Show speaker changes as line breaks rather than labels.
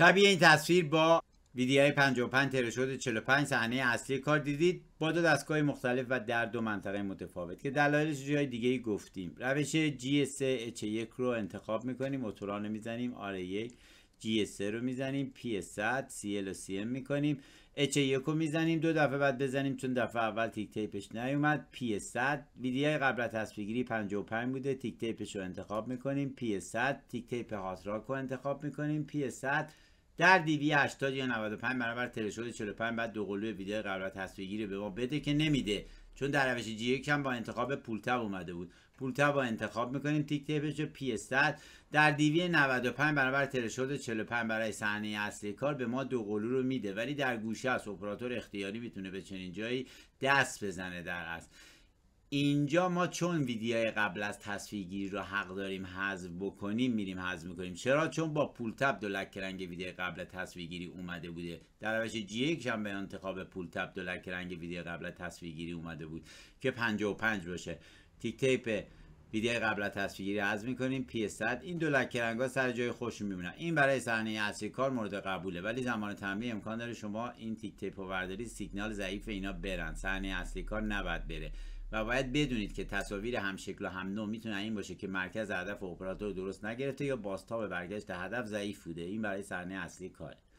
شبیه این تصویر با ویدیای 55 تره شده 45 صحنه اصلی کار دیدید با دو دستگاه مختلف و در دو منطقه متفاوت که دلایلش جای دیگه ای گفتیم روش GS3 H1 رو انتخاب میکنیم موتوران رو میزنیم R1 GS3 رو میزنیم P100 CL و CM میکنیم H1 رو میزنیم دو دفعه بعد بزنیم چون دفعه اول تیک تیپش نیومد پی 100 ویدیای قبل از تصویرگیری 55 بوده تیک تیپش رو انتخاب میکنیم پی 100 تیک تیپ هاتراک رو انتخاب میکنیم پی 100 در دیوی 80 یا 95 برابر ترشورد 45 بعد دو قلوه ویدیو قرار تصویرگیری به ما بده که نمیده چون در روش جی یک هم با انتخاب پولتب اومده بود پولتب با انتخاب میکنیم تیک تیپش رو پی در دیوی 95 برابر ترشورد 45 برای صحنه اصلی کار به ما دو قلو رو میده ولی در گوشه از اپراتور اختیاری میتونه به چنین جایی دست بزنه در اصل اینجا ما چون ویدیای قبل از تصویرگیری رو حق داریم حذف بکنیم میریم حذف میکنیم چرا چون با پول تب لک رنگ ویدیو قبل تصویرگیری اومده بوده در روش جی هم به انتخاب پول تب لک رنگ ویدیو قبل تصویرگیری اومده بود که 55 باشه تیک تیپ ویدیو قبل از تصویرگیری حذف میکنیم پی این دو لک رنگا سر جای خوش میمونن این برای صحنه اصلی کار مورد قبوله ولی زمان تمرین امکان داره شما این تیک تیپ رو سیگنال ضعیف اینا برن صحنه اصلی کار نباید بره و باید بدونید که تصاویر همشکل و هم نوع میتونه این باشه که مرکز هدف اپراتور درست نگرفته یا باستاب برگشت هدف ضعیف بوده این برای صحنه اصلی کاره